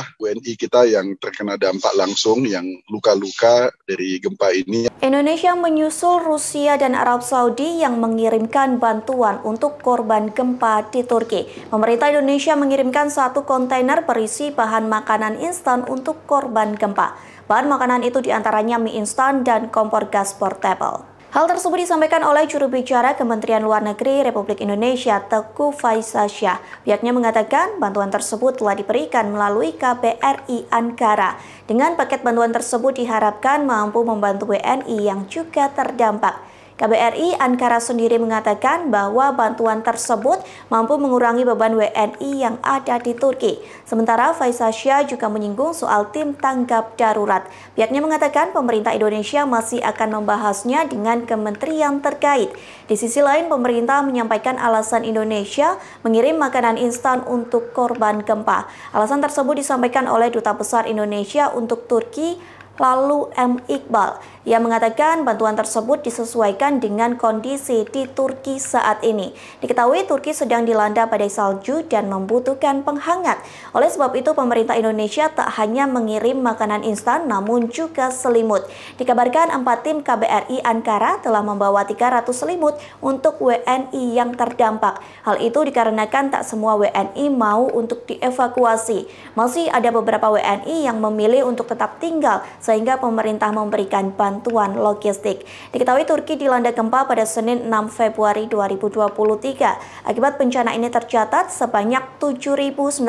Ah, WNI kita yang terkena dampak langsung, yang luka-luka dari gempa ini. Indonesia menyusul Rusia dan Arab Saudi yang mengirimkan bantuan untuk korban gempa di Turki. Pemerintah Indonesia mengirimkan satu kontainer berisi bahan makanan instan untuk korban gempa. Bahan makanan itu diantaranya mie instan dan kompor gas portable. Hal tersebut disampaikan oleh juru bicara Kementerian Luar Negeri Republik Indonesia Teguh Faisal Syah. Pihaknya mengatakan bantuan tersebut telah diberikan melalui KBRI Ankara. Dengan paket bantuan tersebut diharapkan mampu membantu WNI yang juga terdampak. KBRI Ankara sendiri mengatakan bahwa bantuan tersebut mampu mengurangi beban WNI yang ada di Turki. Sementara Faisal Syah juga menyinggung soal tim tanggap darurat. Pihaknya mengatakan pemerintah Indonesia masih akan membahasnya dengan kementerian terkait. Di sisi lain, pemerintah menyampaikan alasan Indonesia mengirim makanan instan untuk korban gempa. Alasan tersebut disampaikan oleh Duta Besar Indonesia untuk Turki, lalu M. Iqbal. yang mengatakan bantuan tersebut disesuaikan dengan kondisi di Turki saat ini. Diketahui Turki sedang dilanda badai salju dan membutuhkan penghangat. Oleh sebab itu pemerintah Indonesia tak hanya mengirim makanan instan namun juga selimut. Dikabarkan empat tim KBRI Ankara telah membawa 300 selimut untuk WNI yang terdampak. Hal itu dikarenakan tak semua WNI mau untuk dievakuasi. Masih ada beberapa WNI yang memilih untuk tetap tinggal sehingga pemerintah memberikan bantuan logistik. Diketahui Turki dilanda gempa pada Senin 6 Februari 2023. Akibat bencana ini tercatat sebanyak 7.926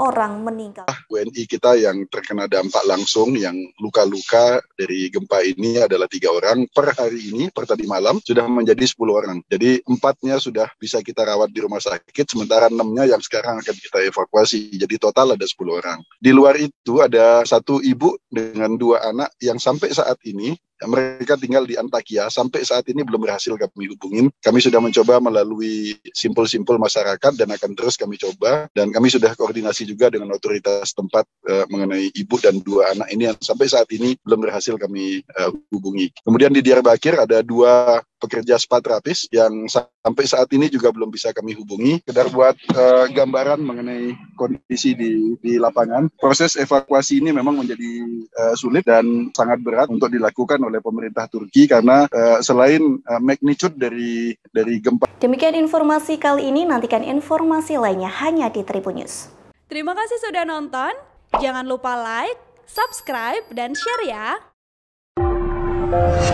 orang meninggal. Ah, WNI kita yang terkena dampak langsung yang luka-luka dari gempa ini adalah tiga orang per hari ini per tadi malam sudah menjadi 10 orang. Jadi empatnya sudah bisa kita rawat di rumah sakit, sementara enamnya yang sekarang akan kita evakuasi. Jadi total ada 10 orang. Di luar itu ada satu ibu ibu dengan dua anak yang sampai saat ini mereka tinggal di Antakya. Sampai saat ini belum berhasil kami hubungin. Kami sudah mencoba melalui simpul-simpul masyarakat dan akan terus kami coba. Dan kami sudah koordinasi juga dengan otoritas tempat uh, mengenai ibu dan dua anak ini yang sampai saat ini belum berhasil kami uh, hubungi. Kemudian di Diyarbakir ada dua pekerja spa terapis yang sampai saat ini juga belum bisa kami hubungi. Kedar buat uh, gambaran mengenai kondisi di, di lapangan. Proses evakuasi ini memang menjadi uh, sulit dan sangat berat untuk dilakukan oleh pemerintah Turki karena uh, selain uh, magnitude dari dari gempa. Demikian informasi kali ini, nantikan informasi lainnya hanya di Tribun News. Terima kasih sudah nonton. Jangan lupa like, subscribe, dan share ya.